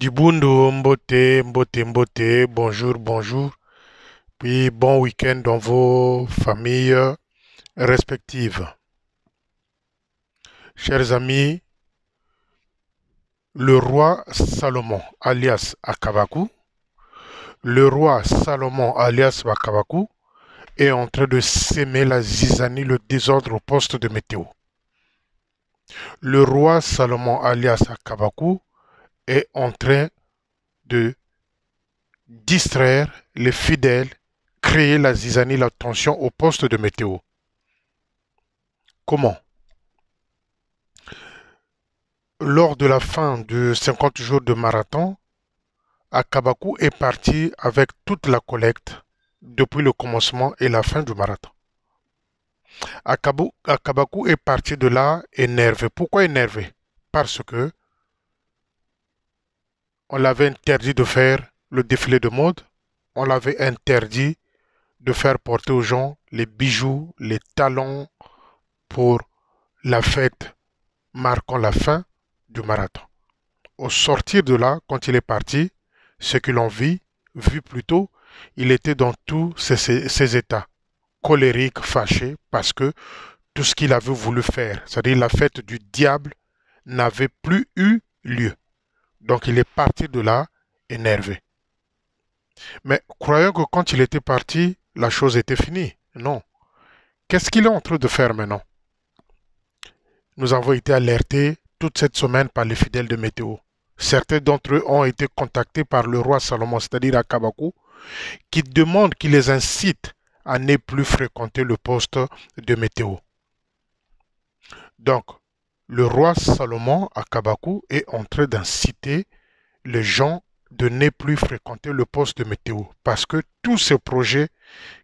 Dibundo, Mbote, Mbote, Mbote, bonjour, bonjour. Puis bon week-end dans vos familles respectives. Chers amis, le roi Salomon, alias Akavaku, le roi Salomon, alias Akavaku, est en train de s'aimer la zizanie, le désordre au poste de météo. Le roi Salomon, alias Akabaku est en train de distraire les fidèles, créer la zizanie, la tension au poste de météo. Comment Lors de la fin de 50 jours de marathon, Akabaku est parti avec toute la collecte depuis le commencement et la fin du marathon. Akabaku est parti de là énervé. Pourquoi énervé Parce que on l'avait interdit de faire le défilé de mode. On l'avait interdit de faire porter aux gens les bijoux, les talons pour la fête marquant la fin du marathon. Au sortir de là, quand il est parti, ce que l'on vit, vu plus tôt, il était dans tous ses, états, colérique, fâché, parce que tout ce qu'il avait voulu faire, c'est-à-dire la fête du diable, n'avait plus eu lieu. Donc il est parti de là énervé. Mais croyant que quand il était parti, la chose était finie. Non. Qu'est-ce qu'il est en train de faire maintenant Nous avons été alertés toute cette semaine par les fidèles de Météo. Certains d'entre eux ont été contactés par le roi Salomon, c'est-à-dire à Kabakou, qui demande, qui les incite à ne plus fréquenter le poste de Météo. Donc, le roi Salomon à Kabakou est en train d'inciter les gens de ne plus fréquenter le poste de météo parce que tous ces projets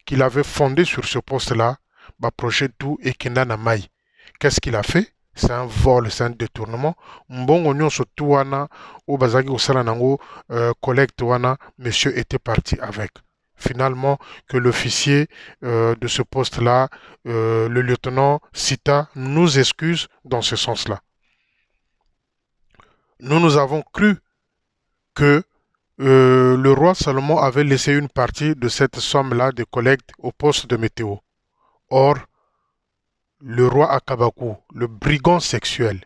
qu'il avait fondés sur ce poste-là, le bah, projet tout et Kenana Mai. Qu'est-ce qu'il a fait C'est un vol, c'est un détournement. Mbongo nyonso tuwana, ou bazagi Osalanango, salanango, euh, collecte monsieur était parti avec finalement que l'officier euh, de ce poste-là, euh, le lieutenant Sita, nous excuse dans ce sens-là. Nous, nous avons cru que euh, le roi Salomon avait laissé une partie de cette somme-là de collecte au poste de météo. Or, le roi Akabaku, le brigand sexuel,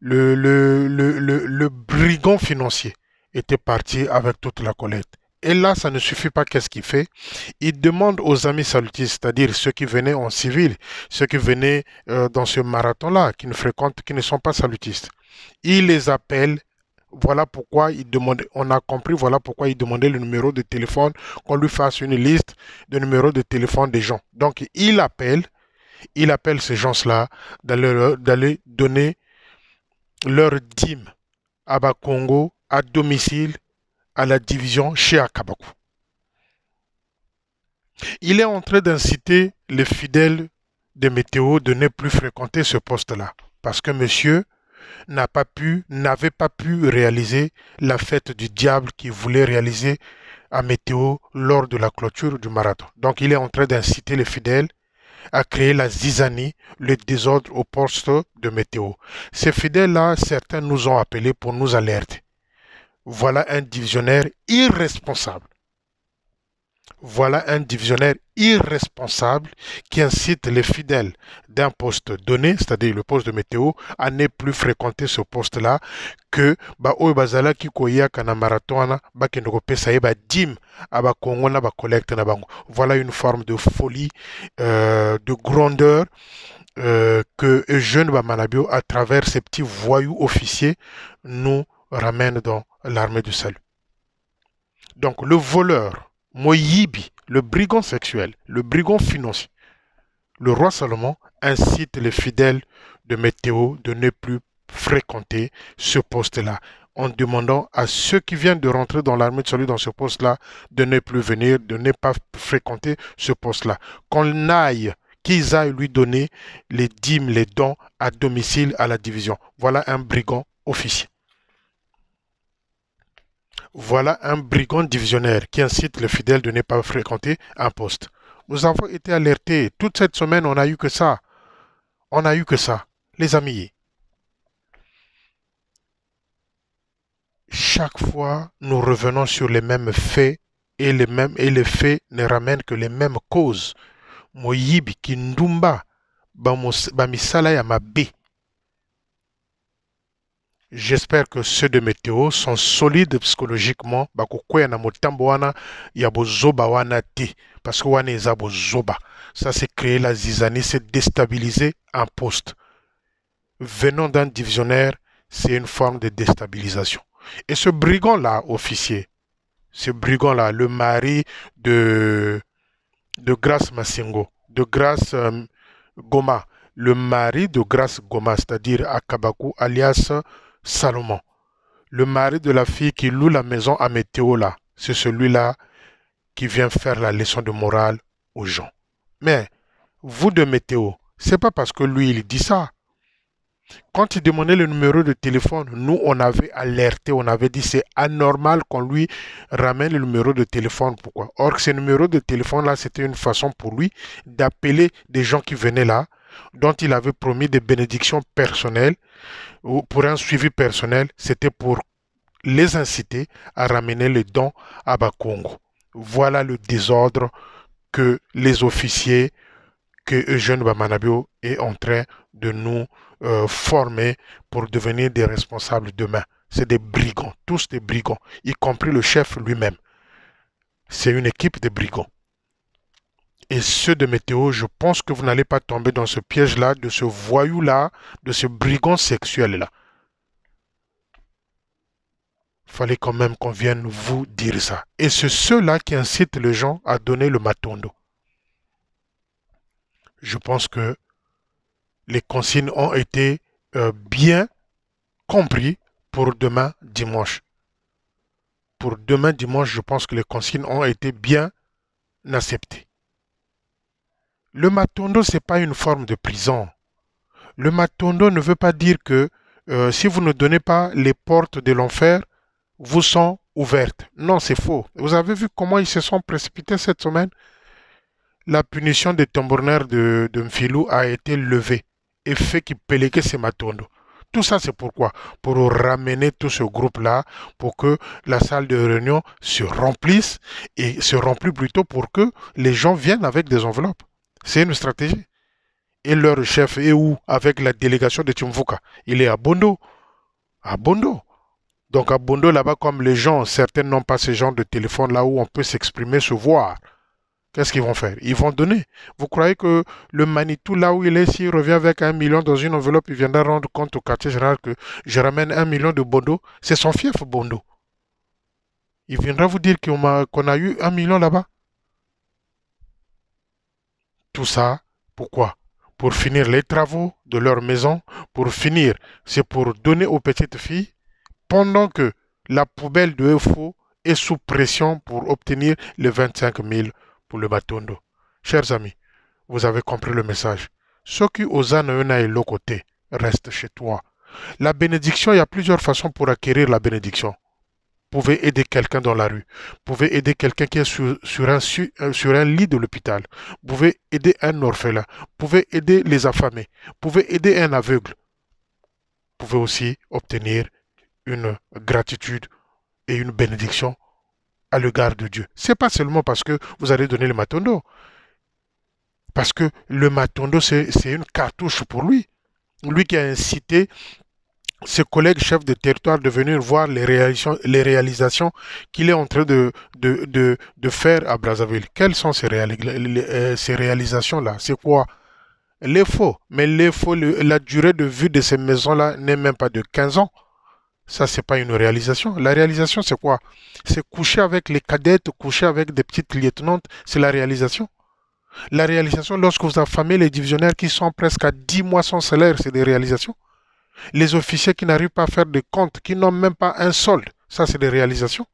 le, le, le brigand financier, était parti avec toute la collecte. Et là, ça ne suffit pas qu'est-ce qu'il fait. Il demande aux amis salutistes, c'est-à-dire ceux qui venaient en civil, ceux qui venaient euh, dans ce marathon-là, qui ne fréquentent, qui ne sont pas salutistes. Il les appelle. Voilà pourquoi il demandait, on a compris, voilà pourquoi il demandait le numéro de téléphone, qu'on lui fasse une liste de numéros de téléphone des gens. Donc, il appelle, il appelle ces gens-là d'aller donner leur dîme à Bakongo à domicile à la division chez Akabaku. Il est en train d'inciter les fidèles de Météo de ne plus fréquenter ce poste-là, parce que monsieur n'a pas pu, n'avait pas pu réaliser la fête du diable qu'il voulait réaliser à Météo lors de la clôture du marathon. Donc il est en train d'inciter les fidèles à créer la zizanie, le désordre au poste de météo. Ces fidèles-là, certains nous ont appelés pour nous alerter. Voilà un divisionnaire irresponsable. Voilà un divisionnaire irresponsable qui incite les fidèles d'un poste donné, c'est-à-dire le poste de météo, à ne plus fréquenter ce poste-là que ba Bazala na voilà une forme de folie euh, de grandeur euh, que jeune bah, à travers ses petits voyous officiers nous ramène dans l'armée du salut. Donc le voleur, Moyibi, le brigand sexuel, le brigand financier, le roi Salomon incite les fidèles de Météo de ne plus fréquenter ce poste-là en demandant à ceux qui viennent de rentrer dans l'armée de salut dans ce poste-là de ne plus venir, de ne pas fréquenter ce poste-là. Qu'on aille, qu'ils aillent lui donner les dîmes, les dons à domicile à la division. Voilà un brigand officier. Voilà un brigand divisionnaire qui incite le fidèle de ne pas fréquenter un poste. Nous avons été alertés. Toute cette semaine, on n'a eu que ça. On n'a eu que ça. Les amis, chaque fois, nous revenons sur les mêmes faits et les mêmes et les faits ne ramènent que les mêmes causes. Moïbi, Kindumba, Bamisala J'espère que ceux de météo sont solides psychologiquement. Bah, na Parce que Ça c'est créer la zizanie, c'est déstabiliser un poste. Venant d'un divisionnaire, c'est une forme de déstabilisation. Et ce brigand-là, officier, ce brigand-là, le mari de, de Grâce Massingo, de Grâce euh, Goma, le mari de Grâce Goma, c'est-à-dire Akabaku, alias Salomon. Le mari de la fille qui loue la maison à là, c'est celui-là qui vient faire la leçon de morale aux gens. Mais vous de Météo, c'est pas parce que lui il dit ça. Quand il demandait le numéro de téléphone, nous on avait alerté, on avait dit c'est anormal qu'on lui ramène le numéro de téléphone. Pourquoi Or ce numéro de téléphone là, c'était une façon pour lui d'appeler des gens qui venaient là dont il avait promis des bénédictions personnelles ou pour un suivi personnel, c'était pour les inciter à ramener les dons à Bakongo. Voilà le désordre que les officiers, que Eugène Bamanabio est en train de nous euh, former pour devenir des responsables demain. C'est des brigands, tous des brigands, y compris le chef lui-même. C'est une équipe de brigands et ceux de météo, je pense que vous n'allez pas tomber dans ce piège-là, de ce voyou-là, de ce brigand sexuel-là. Fallait quand même qu'on vienne vous dire ça. Et c'est ceux-là qui incitent les gens à donner le matondo. Je pense que les consignes ont été euh, bien comprises pour demain dimanche. Pour demain dimanche, je pense que les consignes ont été bien acceptées. Le matondo, ce n'est pas une forme de prison. Le matondo ne veut pas dire que euh, si vous ne donnez pas les portes de l'enfer, vous sont ouvertes. Non, c'est faux. Vous avez vu comment ils se sont précipités cette semaine La punition des tambourneurs de, de Mfilou a été levée et fait qu'ils péléquait ces matondos. Tout ça, c'est pourquoi Pour ramener tout ce groupe-là, pour que la salle de réunion se remplisse et se remplit plutôt pour que les gens viennent avec des enveloppes. C'est une stratégie. Et leur chef est où Avec la délégation de Timfuka. Il est à Bondo. À Bondo. Donc à Bondo, là-bas, comme les gens, certains n'ont pas ce genre de téléphone là où on peut s'exprimer, se voir. Qu'est-ce qu'ils vont faire Ils vont donner. Vous croyez que le Manitou, là où il est, s'il revient avec un million dans une enveloppe, il viendra rendre compte au quartier général que je ramène un million de Bondo C'est son fief, Bondo. Il viendra vous dire qu'on a eu un million là-bas. Tout ça, pourquoi Pour finir les travaux de leur maison, pour finir, c'est pour donner aux petites filles, pendant que la poubelle de EFO est sous pression pour obtenir les 25 000 pour le bâton d'eau. Chers amis, vous avez compris le message. Ceux qui osent et l'autre côté reste chez toi. La bénédiction, il y a plusieurs façons pour acquérir la bénédiction pouvez aider quelqu'un dans la rue, vous pouvez aider quelqu'un qui est euh, sur, un, lit de l'hôpital, vous pouvez aider un orphelin, vous pouvez aider les affamés, vous pouvez aider un aveugle. Vous pouvez aussi obtenir une gratitude et une bénédiction à l'égard de Dieu. C'est pas seulement parce que vous allez donner le matondo. Parce que le matondo, c'est une cartouche pour lui. Lui qui a incité ses collègues chefs de territoire de venir voir les réalisations, qu'il est en train de, faire à Brazzaville. Quelles sont euh, ces, réalisations-là C'est quoi Les faux. Mais les faux, la durée de vie de ces maisons-là n'est même pas de 15 ans. Ça, c'est pas une réalisation. La réalisation, c'est quoi C'est coucher avec les cadettes, coucher avec des petites lieutenantes. C'est la réalisation. La réalisation, lorsque vous affamez les divisionnaires qui sont presque à 10 mois sans salaire, c'est des réalisations. Les officiers qui n'arrivent pas à faire des comptes, qui n'ont même pas un solde, ça c'est des réalisations.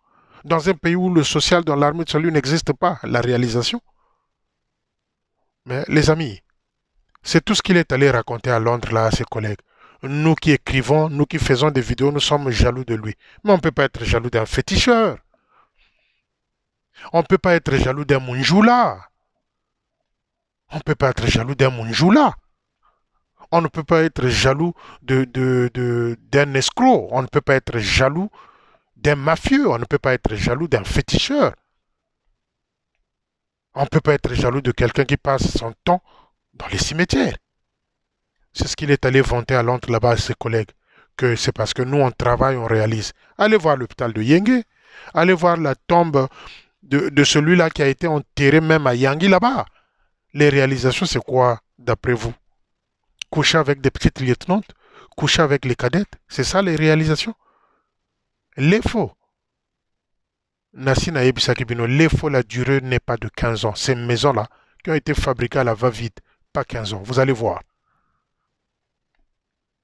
Dans un pays où le social dans l'armée de salut n'existe pas, la réalisation. Mais les amis, c'est tout ce qu'il est allé raconter à Londres là à ses collègues. Nous qui écrivons, nous qui faisons des vidéos, nous sommes jaloux de lui. Mais on ne peut pas être jaloux d'un féticheur. On ne peut pas être jaloux d'un mounjoula. On ne peut pas être jaloux d'un mounjoula. On ne peut pas être jaloux d'un de, de, escroc. On ne peut pas être jaloux d'un mafieux. On ne peut pas être jaloux d'un féticheur. On ne peut pas être jaloux de quelqu'un qui passe son temps dans les cimetières. C'est ce qu'il est allé vanter à Londres là-bas à ses collègues. Que c'est parce que nous, on travaille, on réalise. Allez voir l'hôpital de Yenge. Allez voir la tombe de, de celui-là qui a été enterré même à Yangi là-bas. Les réalisations, c'est quoi, d'après vous coucher avec des petites lieutenantes, coucher avec les cadettes. C'est ça les réalisations. Les faux. Nassina Ebisakibino, les faux, la durée n'est pas de 15 ans. Ces maisons-là, qui ont été fabriquées à la va-vite, pas 15 ans. Vous allez voir.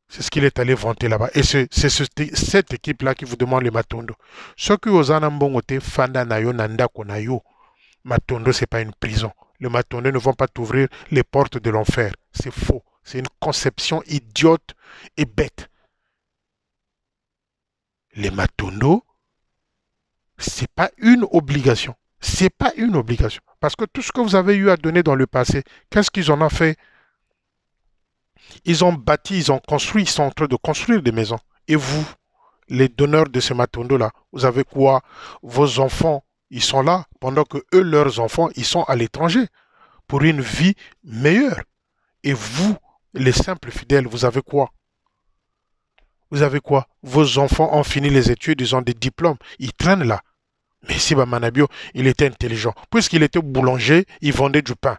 C'est ce qu'il est allé vanter là-bas. Et c'est cette équipe-là qui vous demande le matondo. Ce que un Mbongote, Fanda Nayo, Nanda Konayo, matondo, ce n'est pas une prison. Le matondo ne vont pas t'ouvrir les portes de l'enfer. C'est faux. C'est une conception idiote et bête. Les matonos, c'est pas une obligation. C'est pas une obligation. Parce que tout ce que vous avez eu à donner dans le passé, qu'est-ce qu'ils en ont fait Ils ont bâti, ils ont construit, ils sont en train de construire des maisons. Et vous, les donneurs de ces matondos là vous avez quoi Vos enfants, ils sont là, pendant que eux, leurs enfants, ils sont à l'étranger, pour une vie meilleure. Et vous, les simples fidèles, vous avez quoi Vous avez quoi Vos enfants ont fini les études, ils ont des diplômes, ils traînent là. Mais si Manabio, il était intelligent. Puisqu'il était boulanger, il vendait du pain.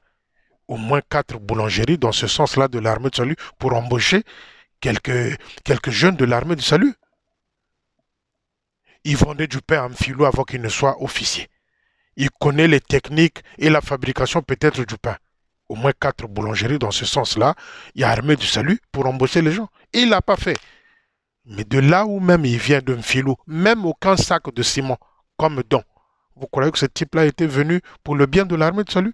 Au moins quatre boulangeries dans ce sens-là de l'armée de salut pour embaucher quelques, quelques jeunes de l'armée de salut. Il vendait du pain à Mfilou avant qu'il ne soit officier. Il connaît les techniques et la fabrication peut-être du pain au moins quatre boulangeries dans ce sens-là. Il y a Armée du Salut pour embaucher les gens. Et il l'a pas fait. Mais de là où même il vient d'un filou, même aucun sac de ciment comme don. Vous croyez que ce type-là était venu pour le bien de l'armée de salut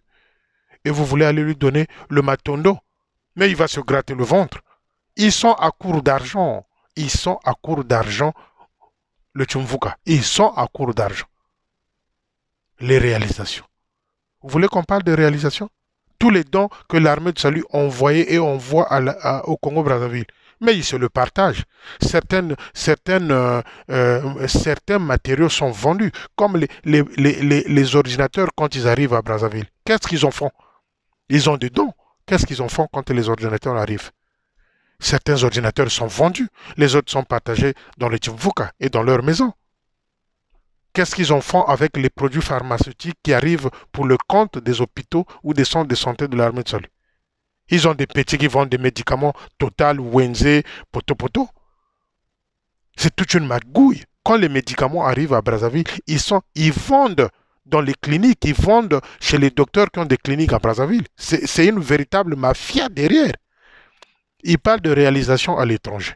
Et vous voulez aller lui donner le matondo Mais il va se gratter le ventre. Ils sont à court d'argent. Ils sont à court d'argent, le tchumvouka. Ils sont à court d'argent. Les réalisations. Vous voulez qu'on parle de réalisations tous les dons que l'armée de salut envoyait et envoie au Congo-Brazzaville. Mais ils se le partagent. Certaines, certaines, euh, euh, certains matériaux sont vendus, comme les, ordinateurs quand ils arrivent à Brazzaville. Qu'est-ce qu'ils en font Ils ont des dons. Qu'est-ce qu'ils en font quand les ordinateurs arrivent Certains ordinateurs sont vendus, les autres sont partagés dans les Tchimvuka et dans leurs maisons. Qu'est-ce qu'ils en font avec les produits pharmaceutiques qui arrivent pour le compte des hôpitaux ou des centres de santé de l'armée de salut Ils ont des petits qui vendent des médicaments Total, Wenzé, Potopoto. C'est toute une magouille. Quand les médicaments arrivent à Brazzaville, ils, sont, ils vendent dans les cliniques, ils vendent chez les docteurs qui ont des cliniques à Brazzaville. C'est une véritable mafia derrière. Ils parlent de réalisation à l'étranger.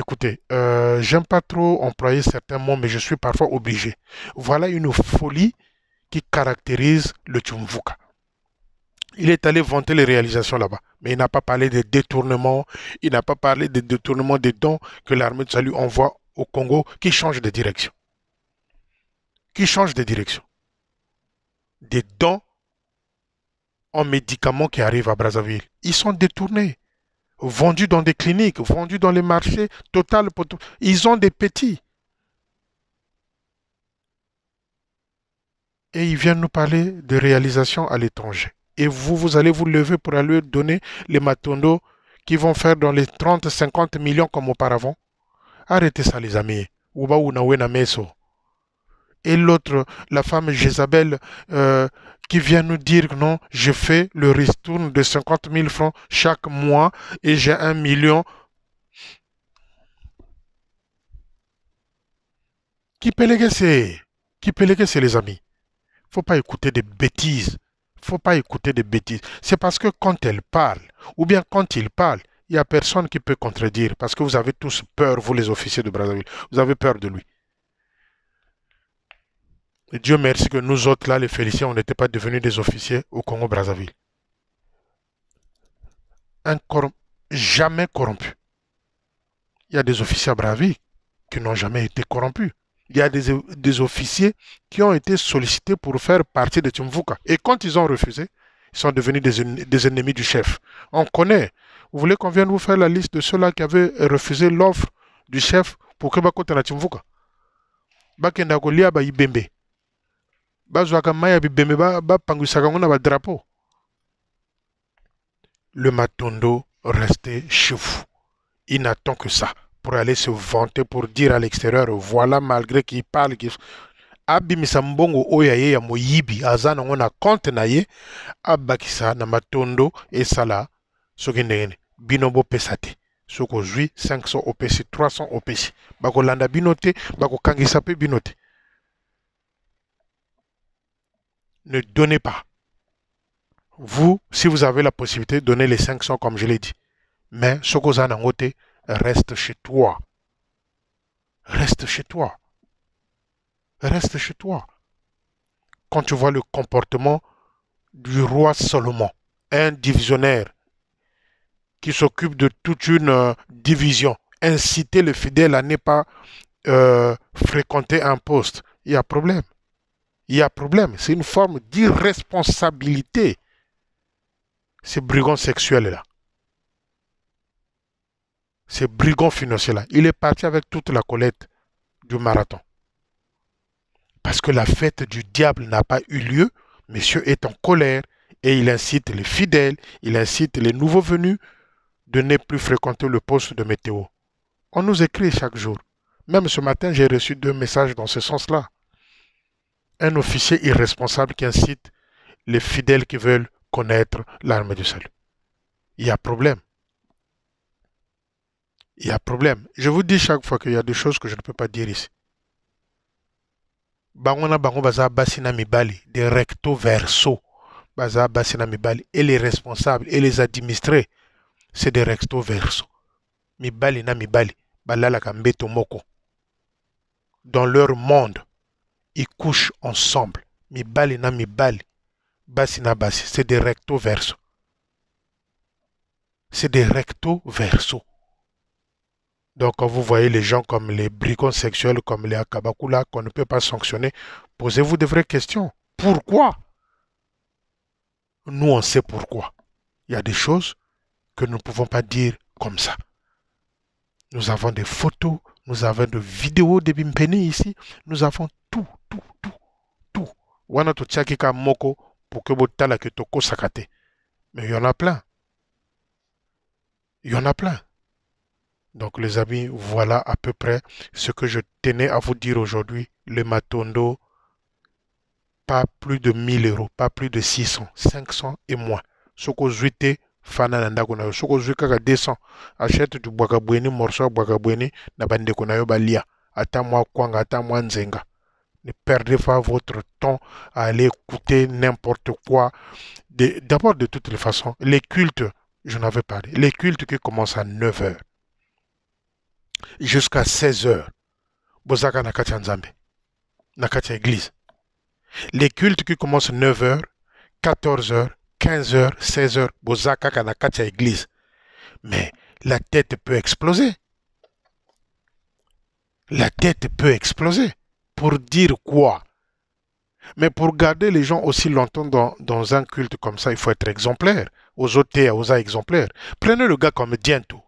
Écoutez, euh, j'aime pas trop employer certains mots, mais je suis parfois obligé. Voilà une folie qui caractérise le Tumvuka. Il est allé vanter les réalisations là-bas, mais il n'a pas parlé des détournements, il n'a pas parlé des détournements des dons que l'armée de salut envoie au Congo qui change de direction. Qui change de direction. Des dons en médicaments qui arrivent à Brazzaville. Ils sont détournés vendus dans des cliniques, vendus dans les marchés, total. Ils ont des petits. Et ils viennent nous parler de réalisation à l'étranger. Et vous, vous allez vous lever pour aller donner les matondos qui vont faire dans les 30, 50 millions comme auparavant. Arrêtez ça, les amis. Et l'autre, la femme Jézabel, euh, qui vient nous dire que non, je fais le retour de 50 000 francs chaque mois et j'ai un million. Qui peut les Qui peut les les amis Faut pas écouter des bêtises. Faut pas écouter des bêtises. C'est parce que quand elle parle, ou bien quand il parle, il n'y a personne qui peut contredire parce que vous avez tous peur, vous les officiers de Brazzaville. Vous avez peur de lui. Dieu merci que nous autres, là, les féliciens, on n'était pas devenus des officiers au Congo-Brazzaville. jamais corrompus. Il y a des officiers à Brazzaville qui n'ont jamais été corrompus. Il y a des, officiers qui ont été sollicités pour faire partie de Tumvuka. Et quand ils ont refusé, ils sont devenus des, ennemis du chef. On connaît. Vous voulez qu'on vienne vous faire la liste de ceux-là qui avaient refusé l'offre du chef pour que Bakotana la Tumvuka Bakenda Golia Ibembe le matondo restait chez vous il n'attend que ça pour aller se vanter pour dire à l'extérieur voilà malgré qu'il parle qu'il... abimisa mbongo oyaye ya moyibi aza ngona compte na ye abakisa na matondo esala sala, binobo binobo pesate, pesate. 500 OPC, 300 OPC, bako landa binote, bako kangisa pe binote. ne donnez pas. Vous, si vous avez la possibilité, donnez les 500 comme je l'ai dit. Mais ce que reste chez toi. Reste chez toi. Reste chez toi. Quand tu vois le comportement du roi Salomon, un divisionnaire qui s'occupe de toute une euh, division, inciter le fidèle à ne pas euh, fréquenter un poste, il y a problème il y a problème. C'est une forme d'irresponsabilité, ces brigands sexuels-là. Ces brigands financiers-là. Il est parti avec toute la collecte du marathon. Parce que la fête du diable n'a pas eu lieu, monsieur est en colère et il incite les fidèles, il incite les nouveaux venus de ne plus fréquenter le poste de météo. On nous écrit chaque jour. Même ce matin, j'ai reçu deux messages dans ce sens-là un officier irresponsable qui incite les fidèles qui veulent connaître l'armée du salut. Il y a problème. Il y a problème. Je vous dis chaque fois qu'il y a des choses que je ne peux pas dire ici. bango basina des recto verso. basina mibali. Et les responsables et les administrés, c'est des recto verso. Mibali na Balala Dans leur monde, ils couchent ensemble. Mi na bali, Basi na basi. C'est des recto verso. C'est des recto verso. Donc, quand vous voyez les gens comme les bricons sexuels, comme les akabakula, qu'on ne peut pas sanctionner, posez-vous de vraies questions. Pourquoi Nous, on sait pourquoi. Il y a des choses que nous ne pouvons pas dire comme ça. Nous avons des photos, nous avons de vidéos de Bimpeni ici. Nous avons tout, tout, tout, tout. moko pour que Mais il y en a plein. Il y en a plein. Donc les amis, voilà à peu près ce que je tenais à vous dire aujourd'hui. Le matondo, pas plus de 1000 euros, pas plus de 600, 500 et moins. Ce que ne perdez pas votre temps à aller écouter n'importe quoi. D'abord, de, toutes les façons, les cultes, je n'avais parlé, les cultes qui commencent à 9h jusqu'à 16h. Bozaka Nzambe, Église. Les cultes qui commencent à 9h, 14h, 15h, 16h, Bozaka, à église. Mais la tête peut exploser. La tête peut exploser. Pour dire quoi Mais pour garder les gens aussi longtemps dans, un culte comme ça, il faut être exemplaire. Aux Oza aux exemplaires. Prenez le gars comme Diento.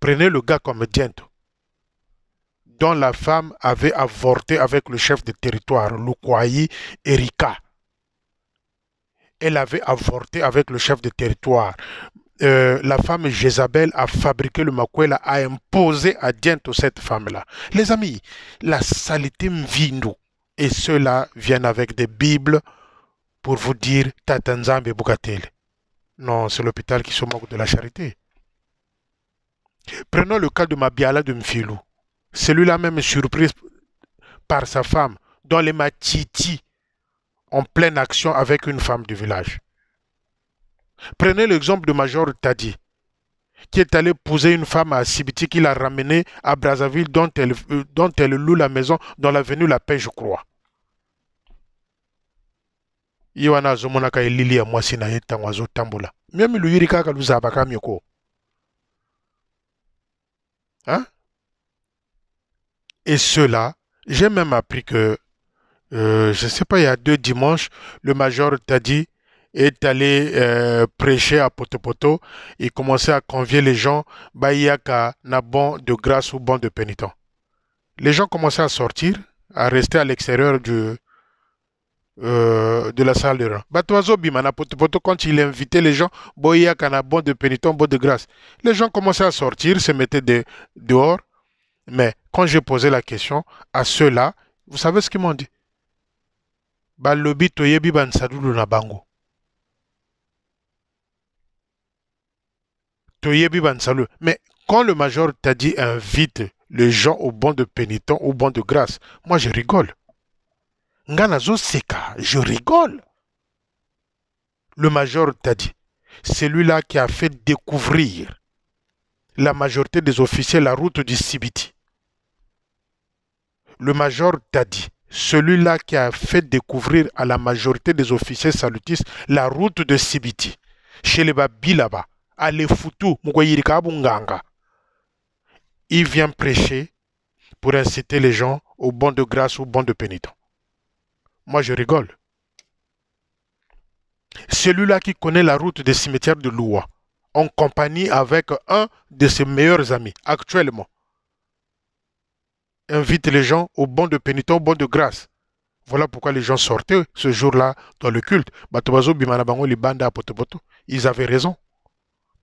Prenez le gars comme Diento dont la femme avait avorté avec le chef de territoire, Lukwai Erika elle avait avorté avec le chef de territoire. Euh, la femme Jézabel a fabriqué le makwela, a imposé à Diento cette femme-là. Les amis, la saleté nous. Et ceux-là viennent avec des Bibles pour vous dire Tatanzambe Bukatel. Non, c'est l'hôpital qui se moque de la charité. Prenons le cas de Mabiala de Mfilou. Celui-là même surpris par sa femme, Dans les matiti en pleine action avec une femme du village. Prenez l'exemple de Major Tadi, qui est allé poser une femme à Sibiti qui l'a ramenée à Brazzaville, dont elle, euh, dont elle loue la maison dans l'avenue La Paix, je crois. Hein? et cela j'ai même appris que euh, je ne sais pas, il y a deux dimanches, le major Tadi est allé euh, prêcher à Potopoto et commençait à convier les gens, un Nabon de grâce ou bon de pénitent. Les gens commençaient à sortir, à rester à l'extérieur euh, de la salle de rang. Bimana Potopoto, quand il invitait les gens, na bon de pénitent, bon de grâce. Les gens commençaient à sortir, se mettaient dehors. Mais quand j'ai posé la question à ceux-là, vous savez ce qu'ils m'ont dit toyebi bansadulu na toyebi mais quand le major t'a dit invite les gens au banc de pénitent, au banc de grâce moi je rigole Zo Seka je rigole le major t'a dit celui-là qui a fait découvrir la majorité des officiers la route du Sibiti. Le major t'a dit, celui-là qui a fait découvrir à la majorité des officiers salutistes la route de Sibiti, chez les Babi là-bas, à Lefutu, Il vient prêcher pour inciter les gens au banc de grâce, au banc de pénitent. Moi, je rigole. Celui-là qui connaît la route des cimetières de Loua, en compagnie avec un de ses meilleurs amis actuellement, invite les gens au banc de pénitence, au banc de grâce. Voilà pourquoi les gens sortaient ce jour-là dans le culte. Ils avaient raison.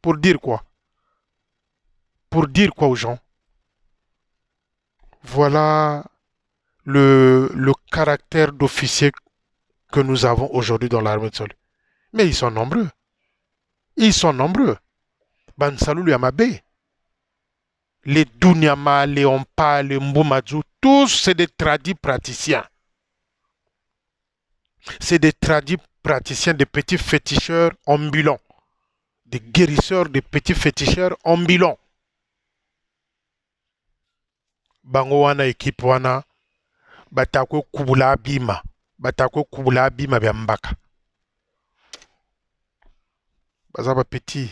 Pour dire quoi Pour dire quoi aux gens Voilà le, caractère d'officier que nous avons aujourd'hui dans l'armée de sol. Mais ils sont nombreux. Ils sont nombreux. Bansalou bé les Dunyama, les Ompa, les Mboumadzou, tous c'est des tradis praticiens. C'est des tradis praticiens, des petits féticheurs ambulants, des guérisseurs, des petits féticheurs ambulants. Bango wana équipe batako kubula bima, batako kubula bima biambaka. Bazaba petit,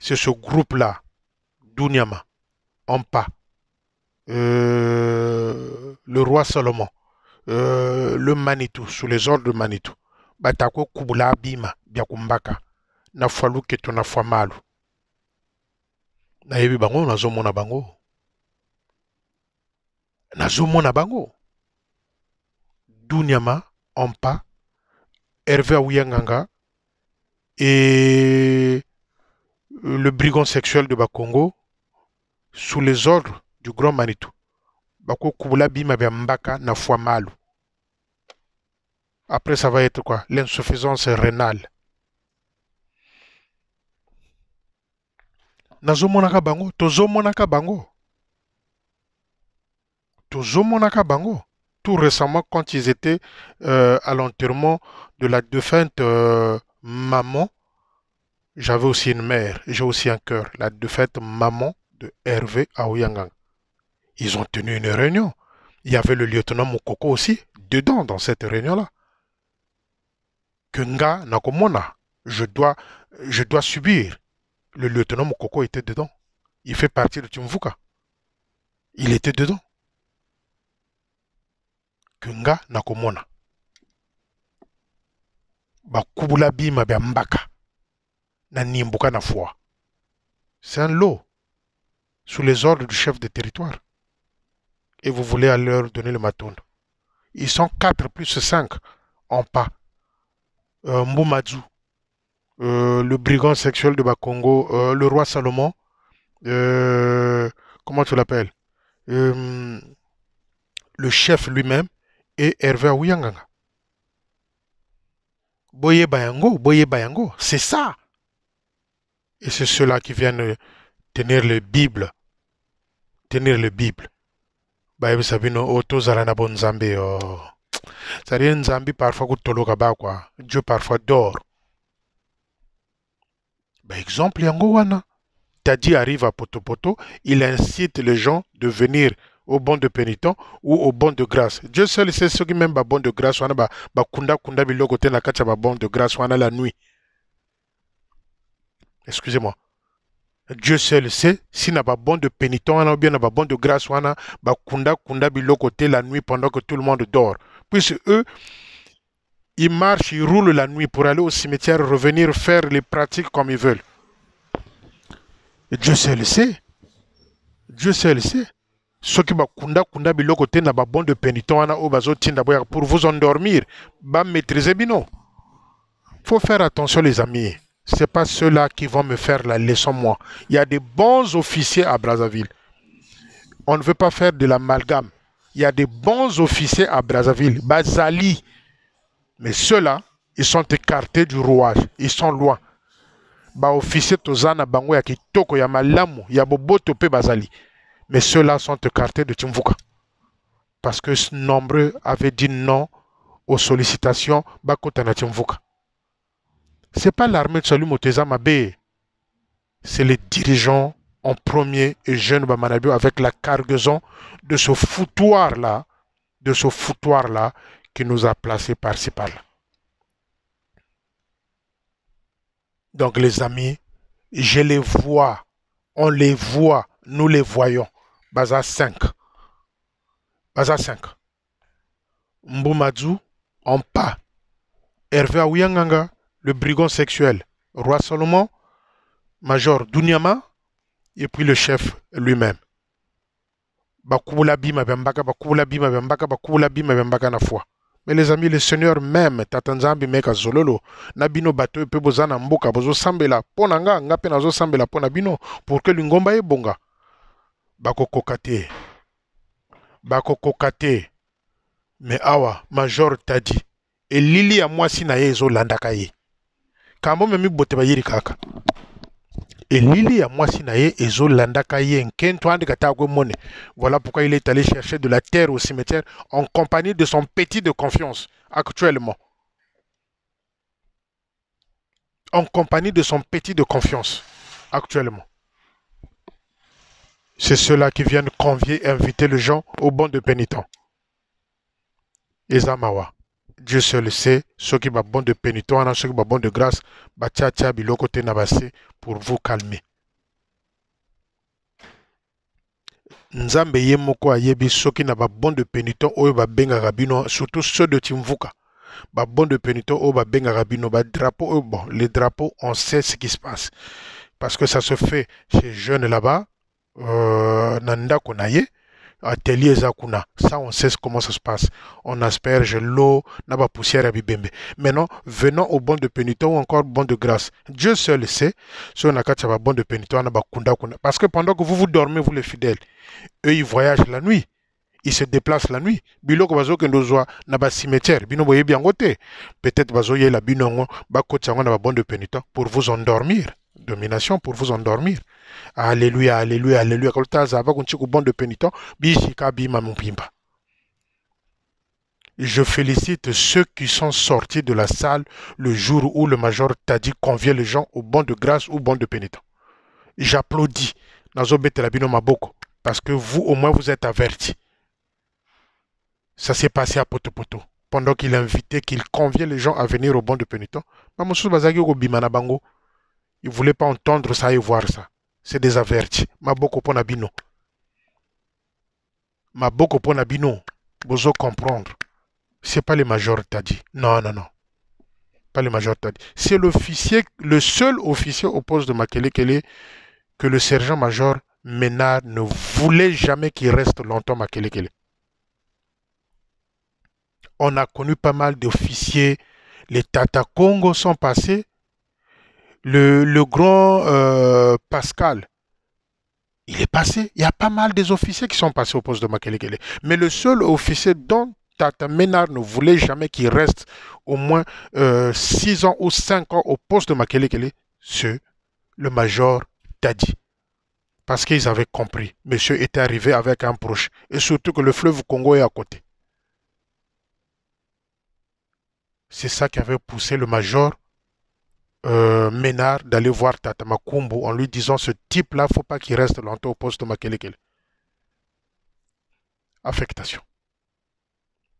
c'est ce groupe-là, Dunyama pa. euh, le roi Salomon, euh, le Manitou, sous les ordres de Manitou, Batako Kubula Bima, Biakumbaka, Nafalou Ketona Famalu. nayebi bango nazomona bango nazomona bango dunyama pas Hervé Ouyanganga et euh, le brigand sexuel de bakongo sous les ordres du grand Manitou. Mbaka na Après, ça va être quoi L'insuffisance rénale. monaka bango bango monaka bango tout récemment quand ils étaient euh, à l'enterrement de la défunte euh, maman j'avais aussi une mère j'ai aussi un cœur la défunte maman de Hervé Aouyangang. Ils ont tenu une réunion. Il y avait le lieutenant Mokoko aussi, dedans, dans cette réunion-là. Kunga Nakomona, je dois, je dois subir. Le lieutenant Mokoko était dedans. Il fait partie de Tumvuka. Il était dedans. Kunga Nakomona. Bakubula bima mbaka. Na nimbuka na C'est un lot sous les ordres du chef de territoire. Et vous voulez à leur donner le maton. Ils sont 4 plus 5 en pas. Euh, euh, le brigand sexuel de Bakongo, euh, le roi Salomon, euh, comment tu l'appelles Le chef lui-même et Hervé Ouyanganga. Boye Bayango, Boye Bayango, c'est ça. Et c'est ceux-là qui viennent tenir le bible tenir le bible bayebisa bino o oh, tozala na oh, ça yo cestadire nzambe parfois kutoloka bakwa dieu parfois dor en exemple, wana tadi arrive à potopoto il incite les gens de venir au bon de pénitent ou au bon de grâce dieu seul sait qui même bon de grâce wana kunda biloko qui na kati ya banc de grâce wana la nuit excusez-moi Dieu seul sait si n'a pas bon de pénitent ou bien n'a pas bon de grâce wana ba kunda kunda côté la nuit pendant que tout le monde dort puisque eux ils marchent ils roulent la nuit pour aller au cimetière revenir faire les pratiques comme ils veulent Dieu seul sait Dieu seul sait qui qui kunda biloko te na bon de pénitent wana au bazotinda pour vous endormir pas. bino faut faire attention les amis ce n'est pas ceux-là qui vont me faire la leçon, moi. Il y a des bons officiers à Brazzaville. On ne veut pas faire de l'amalgame. Il y a des bons officiers à Brazzaville, Bazali. Mais ceux-là, ils sont écartés du rouage. Ils sont loin. tozana bango ya malamu ya bazali mais ceux-là sont écartés de Timvuka parce que nombreux avaient dit non aux sollicitations de ce n'est pas l'armée de Salut Moteza Mabé. C'est les dirigeants en premier et jeune Bamarabio avec la cargaison de ce foutoir-là, de ce foutoir-là qui nous a placés par-ci par Donc les amis, je les vois, on les voit, nous les voyons. Baza 5. Baza 5. Mboumadzou, en pas. Hervé Aouyanganga, le brigand sexuel, roi Salomon, major Dunyama, et puis le chef lui-même. Mais les amis, le Seigneur même, Tatanzambi meka zololo, nabino bateau pe bozana mboka bozo sambela ponanga ngape nazo sambela Ponabino, pour que lingomba yebonga. Bako kokate. Bako kokate. Mais awa, major Tadi, et lili à moi na ye voilà pourquoi il est allé chercher de la terre au cimetière en compagnie de son petit de confiance actuellement en compagnie de son petit de confiance actuellement c'est ceux-là qui viennent convier et inviter les gens au banc de pénitent. Ezamawa. Dieu seul le sait, ceux qui sont bon de pénitence, ceux qui sont bon de grâce, batia tia biloko te nabase pour vous calmer. Nzambe ye moko ayebi soki na bon de pénitent oyo benga rabino, surtout ceux de Timvuka. bon de pénitent oyo babengaka bino badrapeau oyo bon, les drapeaux on sait ce qui se passe. Parce que ça se fait chez jeunes là-bas, euh, nanda ndako na ye, atelier Zakuna, ça on sait comment ça se passe on asperge l'eau na poussière à bibembe maintenant venons au bon de pénitent ou encore bon de grâce dieu seul sait parce que pendant que vous vous dormez vous les fidèles eux ils voyagent la nuit ils se déplacent la nuit biloko bazokende zwa na cimetière bino boyebi bien peut-être bazoyela bino ba bakotisa yango na de pénitent pour vous endormir domination pour vous endormir alléluia alléluia alléluia kalo ba kunchi ko bon de pénitent bijika mumpimba. je félicite ceux qui sont sortis de la salle le jour où le major t'a Tadi convient les gens au banc de grâce ou banc de pénitent. J'applaudis ma boko parce que vous, au moins, vous êtes avertis ça s'est passé à Potopoto. Pendant qu'il invitait, qu'il conviait les gens à venir au banc de pénitent. il ne voulait pas entendre ça et voir ça. C'est des avertis. Maboko Ponabino. Maboko Ponabino. Bozo comprendre. C'est pas le major Tadi. dit. Non, non, non. Pas le major Tadi. C'est l'officier, le seul officier au poste de Makelekele que le sergent-major Ménard ne voulait jamais qu'il reste longtemps Makelekele on a connu pas mal d'officiers. Les Tata Congo sont passés. Le, grand euh, Pascal, il est passé. Il y a pas mal des officiers qui sont passés au poste de Makelekele. Mais le seul officier dont Tata Ménard ne voulait jamais qu'il reste au moins 6 euh, ans ou 5 ans au poste de Makelekele, c'est le major Tadi. Parce qu'ils avaient compris. Monsieur était arrivé avec un proche. Et surtout que le fleuve Congo est à côté. C'est ça qui avait poussé le major euh, Ménard d'aller voir Tata en lui disant ce type-là, faut pas qu'il reste longtemps au poste de Makelekele. Affectation.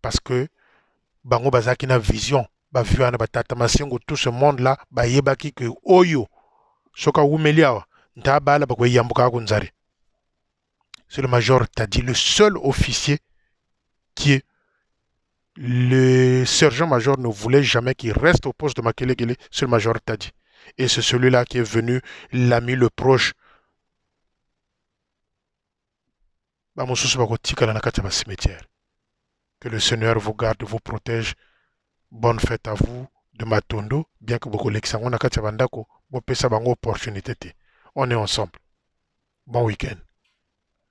Parce que Bango Bazaki a vision. Ba vu ba Tata Masengo, tout ce monde-là, ba yebaki que Oyo, Soka Wumeliawa, Ntabala ba Yambuka Gunzare. C'est le major, t'as dit, le seul officier qui est le sergent-major ne voulait jamais qu'il reste au poste de ma sur le major Tadi. Et c'est celui-là qui est venu, l'ami, le proche. Que le Seigneur vous garde, vous protège. Bonne fête à vous de Matondo, bien que beaucoup l'exangon nakati bon pesa opportunité. On est ensemble. Bon week-end.